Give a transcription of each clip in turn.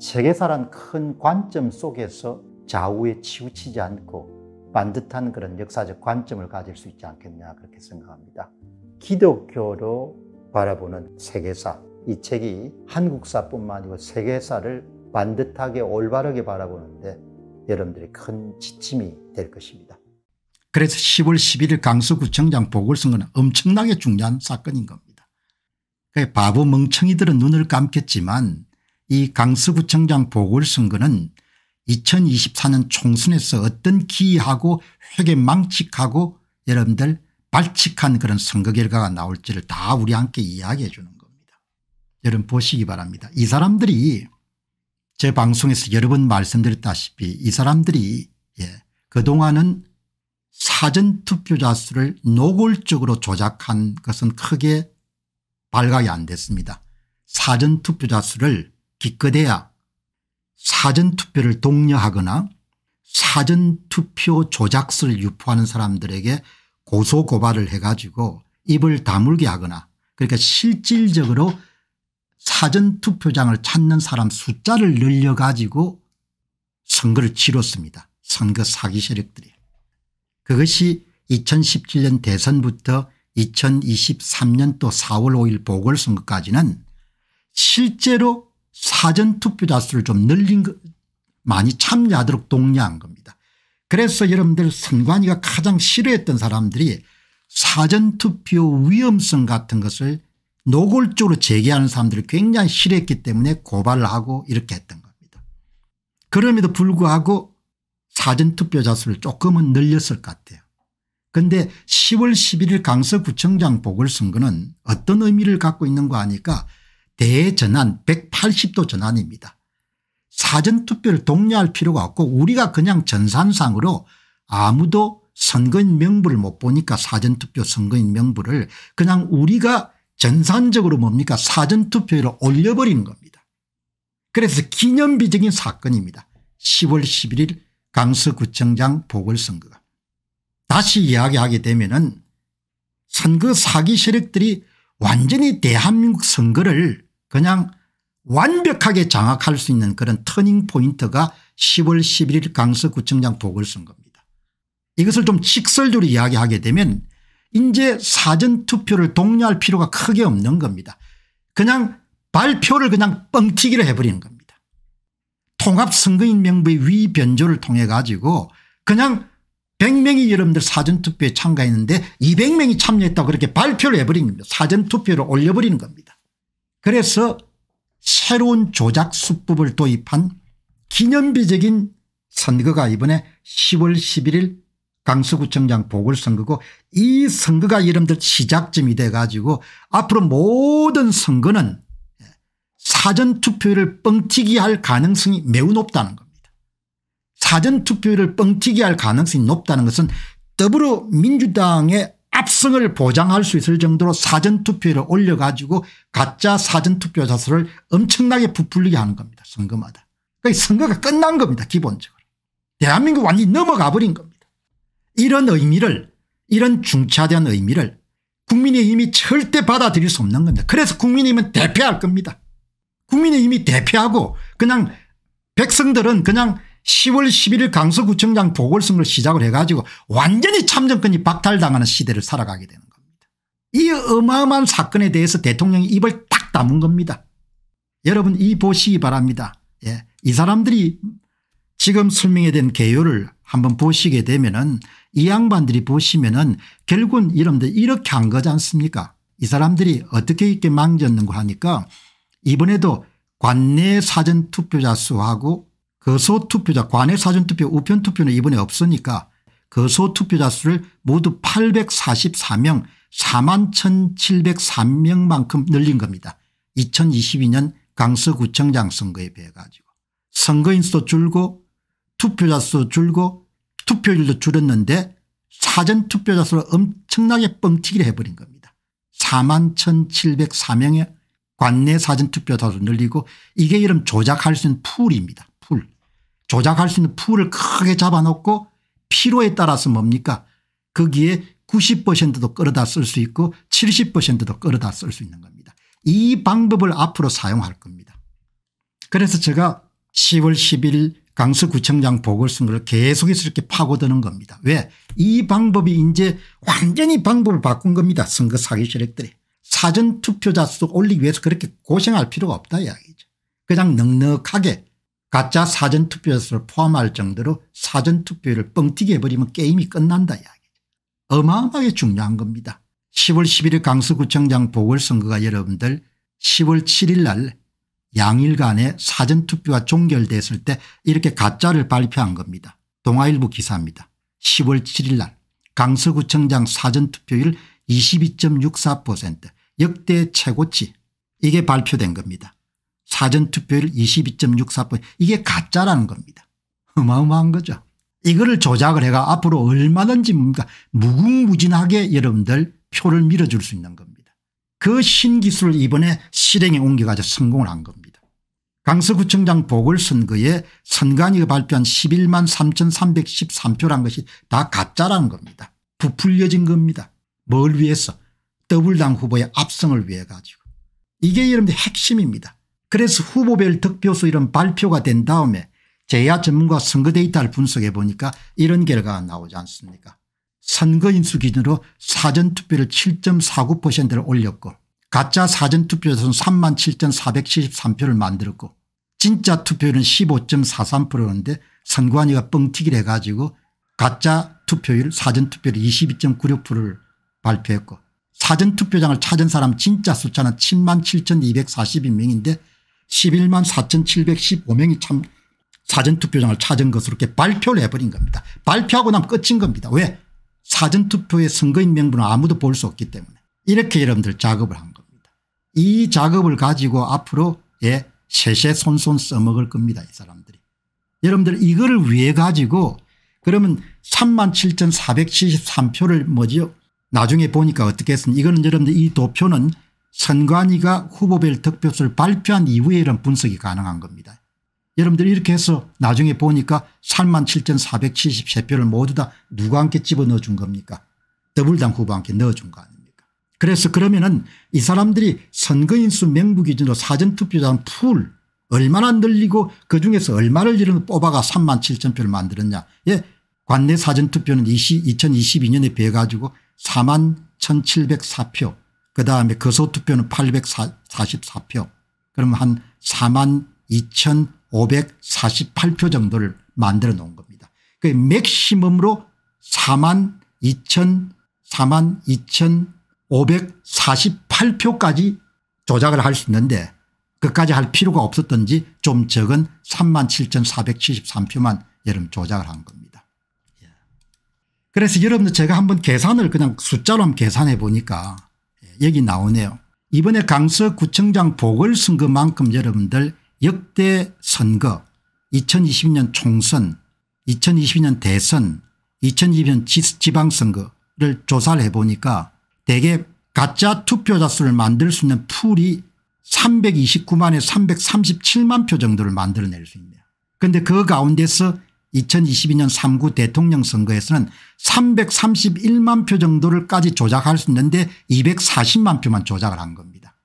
세계사란 큰 관점 속에서 좌우에 치우치지 않고 반듯한 그런 역사적 관점을 가질 수 있지 않겠냐 그렇게 생각합니다. 기독교로 바라보는 세계사 이 책이 한국사뿐만 아니고 세계사를 반듯하게 올바르게 바라보는데 여러분들이 큰 지침이 될 것입니다. 그래서 10월 11일 강서구청장 보궐선거는 엄청나게 중요한 사건인 겁니다. 바보 멍청이들은 눈을 감겠지만 이 강서구청장 보궐선거는 2024년 총선에서 어떤 기이하고 회계망칙하고 여러분들 발칙한 그런 선거 결과가 나올지를 다 우리 함께 이야기해 주는 겁니다. 여러분 보시기 바랍니다. 이 사람들이 제 방송에서 여러 번 말씀드렸다시피 이 사람들이 예, 그동안은 사전투표자 수를 노골적으로 조작한 것은 크게 발각이 안 됐습니다. 사전투표자 수를 기껏해야 사전투표를 독려하거나 사전투표 조작설 유포하는 사람들에게 고소고발을 해가지고 입을 다물게 하거나 그러니까 실질적으로 사전투표장을 찾는 사람 숫자를 늘려가지고 선거를 치렀습니다. 선거 사기 세력들이. 그것이 2017년 대선부터 2023년도 4월 5일 보궐선거까지는 실제로 사전투표자 수를 좀 늘린 거 많이 참여하도록 독려한 겁니다. 그래서 여러분들 선관위가 가장 싫어했던 사람들이 사전투표 위험성 같은 것을 노골적으로 제기하는 사람들을 굉장히 싫어했기 때문에 고발을 하고 이렇게 했던 겁니다. 그럼에도 불구하고 사전투표자 수를 조금은 늘렸을 것 같아요. 그런데 10월 11일 강서구청장 보궐선거는 어떤 의미를 갖고 있는거아니까 대전환 180도 전환입니다. 사전투표를 독려할 필요가 없고 우리가 그냥 전산상으로 아무도 선거인 명부를 못 보니까 사전투표 선거인 명부를 그냥 우리가 전산적으로 뭡니까 사전투표로 올려버리는 겁니다. 그래서 기념비적인 사건입니다. 10월 11일 강서구청장 보궐선거가. 다시 이야기하게 되면 은 선거 사기 세력들이 완전히 대한민국 선거를 그냥 완벽하게 장악할 수 있는 그런 터닝 포인트가 10월 11일 강서구청장 보궐선거입니다. 이것을 좀 직설적으로 이야기하게 되면 이제 사전투표를 독려할 필요가 크게 없는 겁니다. 그냥 발표를 그냥 뻥튀기를 해버리는 겁니다. 통합선거인 명부의 위변조를 통해 가지고 그냥 100명이 여러분들 사전투표에 참가했는데 200명이 참여했다고 그렇게 발표를 해버리는 겁니다. 사전투표를 올려버리는 겁니다. 그래서 새로운 조작 수법을 도입한 기념비적인 선거가 이번에 10월 11일 강서구청장 보궐선거고 이 선거가 이름들 시작점이 돼 가지고 앞으로 모든 선거는 사전투표율을 뻥튀기 할 가능성이 매우 높다는 겁니다. 사전투표율을 뻥튀기 할 가능성이 높다는 것은 더불어민주당의 압승을 보장할 수 있을 정도로 사전투표를 올려가지고 가짜 사전투표 자수를 엄청나게 부풀리게 하는 겁니다. 선거마다. 그러니까 선거가 끝난 겁니다. 기본적으로. 대한민국 완전히 넘어가 버린 겁니다. 이런 의미를 이런 중차대한 의미를 국민의힘이 절대 받아들일 수 없는 겁니다. 그래서 국민의힘은 대표할 겁니다. 국민의힘이 대표하고 그냥 백성들은 그냥 10월 11일 강서구청장 보궐선거를 시작을 해가지고 완전히 참정권이 박탈당하는 시대를 살아가게 되는 겁니다. 이 어마어마한 사건에 대해서 대통령이 입을 딱 담은 겁니다. 여러분 이 보시기 바랍니다. 예. 이 사람들이 지금 설명에 된 개요를 한번 보시게 되면은 이 양반들이 보시면은 결국은 이런데 이렇게 한 거지 않습니까 이 사람들이 어떻게 이렇게 망졌는가 하니까 이번에도 관내 사전투표자 수하고 거소투표자 그 관외 사전투표 우편투표는 이번에 없으니까 거소투표자 그 수를 모두 844명 4만 1703명만큼 늘린 겁니다. 2022년 강서구청장 선거에 비해 가지고 선거인 수도 줄고 투표자 수도 줄고 투표율도 줄었는데 사전투표자 수를 엄청나게 뻥튀기를 해버린 겁니다. 4만 1704명의 관내 사전투표자수 늘리고 이게 이름 조작할 수 있는 풀입니다. 조작할 수 있는 풀을 크게 잡아놓고 필요에 따라서 뭡니까 거기에 90%도 끌어다 쓸 수 있고 70%도 끌어다 쓸 수 있는 겁니다. 이 방법을 앞으로 사용할 겁니다. 그래서 제가 10월 10일 강서구청장 보궐선거를 계속해서 이렇게 파고드는 겁니다. 왜? 이 방법이 이제 완전히 방법을 바꾼 겁니다. 선거 사기 세력들이. 사전투표자 수도 올리기 위해서 그렇게 고생할 필요가 없다 이야기죠. 그냥 넉넉하게 가짜 사전투표를 포함할 정도로 사전투표를 뻥튀기 해버리면 게임이 끝난다 이야기죠. 어마어마하게 중요한 겁니다. 10월 11일 강서구청장 보궐선거가 여러분들 10월 7일 날 양일간의 사전투표가 종결됐을 때 이렇게 가짜를 발표한 겁니다. 동아일보 기사입니다. 10월 7일 날 강서구청장 사전투표율 22.64% 역대 최고치 이게 발표된 겁니다. 사전투표율 22.64% 이게 가짜라는 겁니다. 어마어마한 거죠. 이거를 조작을 해가 앞으로 얼마든지 뭡니까 무궁무진하게 여러분들 표를 밀어줄 수 있는 겁니다. 그 신기술을 이번에 실행에 옮겨가서 성공을 한 겁니다. 강서구청장 보궐선거에 선관위가 발표한 11만 3,313표란 것이 다 가짜라는 겁니다. 부풀려진 겁니다. 뭘 위해서 더블당 후보의 압승을 위해 가지고 이게 여러분들 핵심입니다. 그래서 후보별 득표수 이런 발표가 된 다음에 재야 전문가 선거 데이터를 분석해 보니까 이런 결과가 나오지 않습니까 선거인수 기준으로 사전투표를 7.49%를 올렸고 가짜 사전투표에서는 3 7,473표를 만들었고 진짜 투표율은 15.43%인데 선관위가 뻥튀기를 해가지고 가짜 투표율 사전투표율 22.96%를 발표했고 사전투표장을 찾은 사람 진짜 숫자는 7만 7,242명인데 11만 4,715명이 참 사전투표장을 찾은 것으로 이렇게 발표를 해버린 겁니다. 발표하고 나면 끝인 겁니다. 왜? 사전투표의 선거인 명분을 아무도 볼 수 없기 때문에 이렇게 여러분들 작업을 한 겁니다. 이 작업을 가지고 앞으로 예 세세손손 써먹을 겁니다. 이 사람들이. 여러분들 이거를 위해 가지고 그러면 37,473표를 뭐지요? 나중에 보니까 어떻게 했으니 이거는 여러분들 이 도표는 선관위가 후보별 득표수를 발표한 이후에 이런 분석이 가능한 겁니다. 여러분들 이렇게 해서 나중에 보니까 37,473표를 모두 다누구한테 집어넣어 준 겁니까 더블당 후보 한테 넣어준 거 아닙니까 그래서 그러면은 이 사람들이 선거인수 명부 기준으로 사전투표자는 풀 얼마나 늘리고 그중에서 얼마를 이런 뽑아가 37,000표를 만들었냐 예 관내 사전투표는 20, 2 2년에 비해 가지고 41,704표 그다음에 거소투표는 그 844표 그러면 한 4만 2548표 정도를 만들어 놓은 겁니다. 그 맥시멈으로 4만 2000 4만 2548표까지 조작을 할 수 있는데 그까지 할 필요가 없었던지 좀 적은 3만 7473표만 여러분 조작을 한 겁니다. 예. 그래서 여러분들 제가 한번 계산을 그냥 숫자로 한번 계산해 보니까 여기 나오네요. 이번에 강서구청장 보궐선거만큼 여러분들 역대 선거 2020년 총선 2020년 대선 2020년 지방선거를 조사를 해보니까 대개 가짜 투표자 수를 만들 수 있는 풀이 329만에 337만 표 정도를 만들어낼 수 있네요. 그런데 그 가운데서 2022년 3구 대통령 선거에서는 331만 표 정도를까지 조작할 수 있는데 240만 표만 조작을 한 겁니다.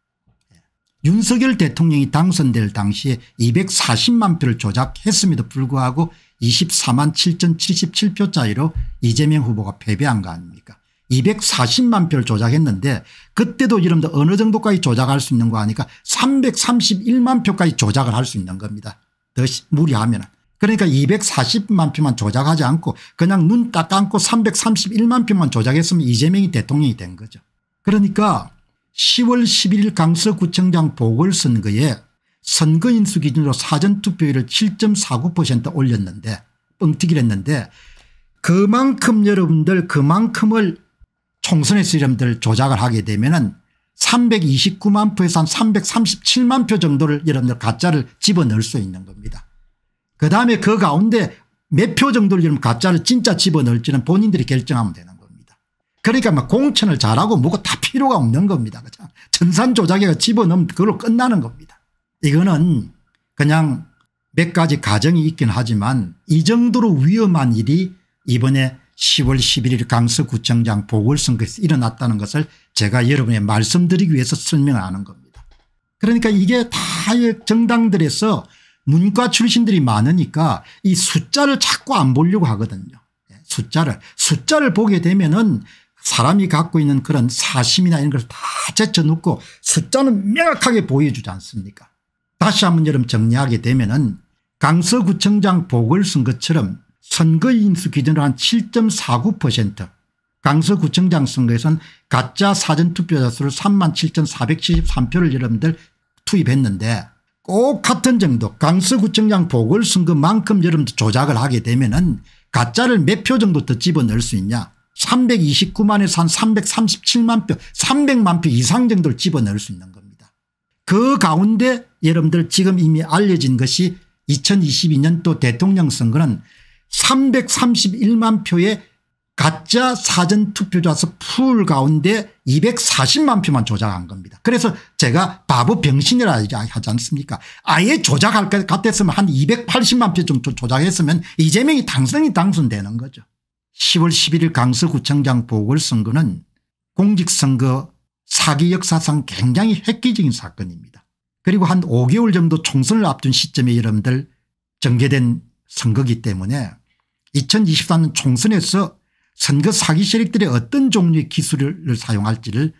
예. 윤석열 대통령이 당선될 당시에 240만 표를 조작했음에도 불구하고 24만 7,077표 차이로 이재명 후보가 패배한 거 아닙니까 240만 표를 조작했는데 그때도 이름도 어느 정도까지 조작할 수 있는 거 아니까 331만 표까지 조작을 할 수 있는 겁니다. 더 무리하면 은 그러니까 240만 표만 조작하지 않고 그냥 눈딱 감고 331만 표만 조작했으면 이재명이 대통령이 된 거죠. 그러니까 10월 11일 강서구청장 보궐선거에 선거인수 기준으로 사전투표율을 7.49% 올렸는데 뻥튀기를 했는데 그만큼 여러분들 그만큼을 총선에서 여러분들 조작을 하게 되면 은 329만 표에서 한 337만 표 정도를 여러분들 가짜를 집어넣을 수 있는 겁니다. 그다음에 그 가운데 몇 표 정도를 가짜를 진짜 집어넣을지는 본인들이 결정하면 되는 겁니다. 그러니까 막 공천을 잘하고 뭐고 다 필요가 없는 겁니다. 그죠? 전산 조작에 집어넣으면 그걸로 끝나는 겁니다. 이거는 그냥 몇 가지 가정이 있긴 하지만 이 정도로 위험한 일이 이번에 10월 11일 강서구청장 보궐선거에서 일어났다는 것을 제가 여러분에 말씀드리기 위해서 설명하는 겁니다. 그러니까 이게 다 정당들에서 문과 출신들이 많으니까 이 숫자를 자꾸 안 보려고 하거든요. 예, 숫자를 숫자를 보게 되면은 사람이 갖고 있는 그런 사심이나 이런 것을 다 제쳐놓고 숫자는 명확하게 보여주지 않습니까 다시 한 번 여러분 정리하게 되면은 강서구청장 보궐선 거처럼 선거인수 기준으로 한 7.49% 강서구청장 선거에선 가짜 사전투표자 수를 37,473표를 여러분들 투입했는데 꼭 같은 정도 강서구청장 보궐선거만큼 여러분들 조작을 하게 되면 은 가짜를 몇 표 정도 더 집어넣을 수 있냐 329만에서 한 337만 표 300만 표 이상 정도를 집어넣을 수 있는 겁니다. 그 가운데 여러분들 지금 이미 알려진 것이 2022년도 대통령 선거는 331만 표에 가짜 사전투표자서풀 가운데 240만 표만 조작한 겁니다. 그래서 제가 바보 병신이라 하지 않습니까 아예 조작할 것 같았으면 한 280만 표 정도 조작했으면 이재명이 당선이 당선되는 거죠. 10월 11일 강서구청장 보궐선거는 공직선거 사기 역사상 굉장히 획기적인 사건입니다. 그리고 한 5개월 정도 총선을 앞둔 시점에 여러분들 전개된 선거기 때문에 2 0 2 4년 총선에서 선거 사기 세력들이 어떤 종류의 기술을 사용할지를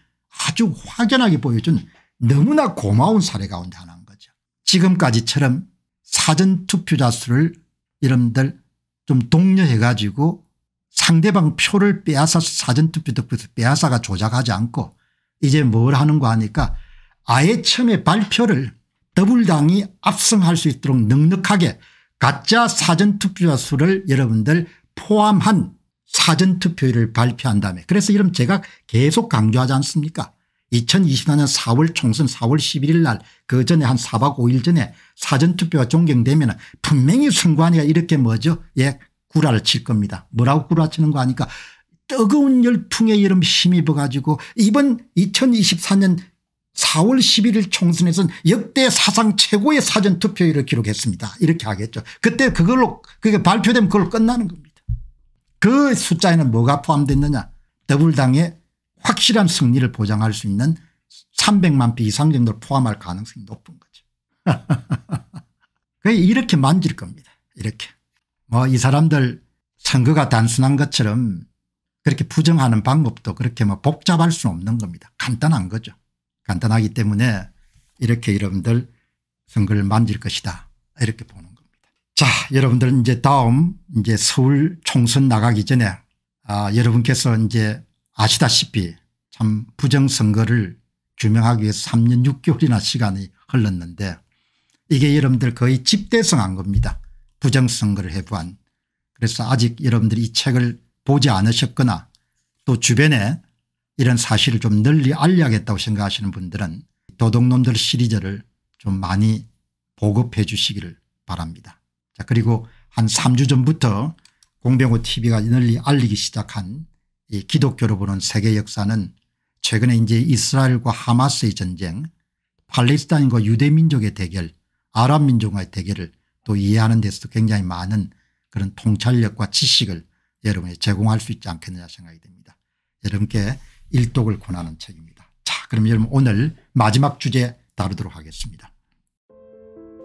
아주 확연하게 보여준 너무나 고마운 사례 가운데 하나인 거죠. 지금까지처럼 사전투표자 수를 여러분들 좀 독려해 가지고 상대방 표를 빼앗아 서 사전투표 덕분에 빼앗아가 조작하지 않고 이제 뭘 하는가 하니까 아예 처음에 발표를 더블당이 압승할 수 있도록 넉넉하게 가짜 사전투표자 수를 여러분들 포함한 사전투표율을 발표한 다음에 그래서 이런 제가 계속 강조하지 않습니까 2024년 4월 총선 4월 11일 날 그 전에 한 4박 5일 전에 사전투표가 존경되면 분명히 선관위가 이렇게 뭐죠 예 구라를 칠 겁니다. 뭐라고 구라치는 거 아니까 뜨거운 열풍에 여름 힘입어 가지고 이번 2024년 4월 11일 총선에서는 역대 사상 최고의 사전투표율을 기록했습니다. 이렇게 하겠죠. 그때 그걸로 그게 발표되면 그걸로 끝나는 겁니다. 그 숫자에는 뭐가 포함됐느냐 더불당의 확실한 승리를 보장할 수 있는 300만 표 이상 정도를 포함할 가능성이 높은 거죠. 이렇게 만질 겁니다. 이렇게. 뭐 이 사람들 선거가 단순한 것처럼 그렇게 부정하는 방법도 그렇게 뭐 복잡할 수는 없는 겁니다. 간단한 거죠. 간단하기 때문에 이렇게 여러분들 선거를 만질 것이다. 이렇게 보는 자 여러분들은 이제 다음 이제 서울 총선 나가기 전에 아 여러분께서 이제 아시다시피 참 부정선거를 규명하기 위해서 3년 6개월이나 시간이 흘렀는데 이게 여러분들 거의 집대성한 겁니다. 부정선거를 해부한 그래서 아직 여러분들이 이 책을 보지 않으셨거나 또 주변에 이런 사실을 좀 널리 알려야겠다고 생각하시는 분들은 도둑놈들 시리즈를 좀 많이 보급해 주시기를 바랍니다. 그리고 한 3주 전부터 공병호 tv가 널리 알리기 시작한 이 기독교로 보는 세계 역사는 최근에 이제 이스라엘과 하마스의 전쟁 팔레스타인과 유대민족의 대결 아랍민족과의 대결을 또 이해하는 데서도 굉장히 많은 그런 통찰력과 지식을 여러분이 제공할 수 있지 않겠느냐 생각이 듭니다. 여러분께 일독을 권하는 책입니다. 자 그럼 여러분 오늘 마지막 주제 다루도록 하겠습니다.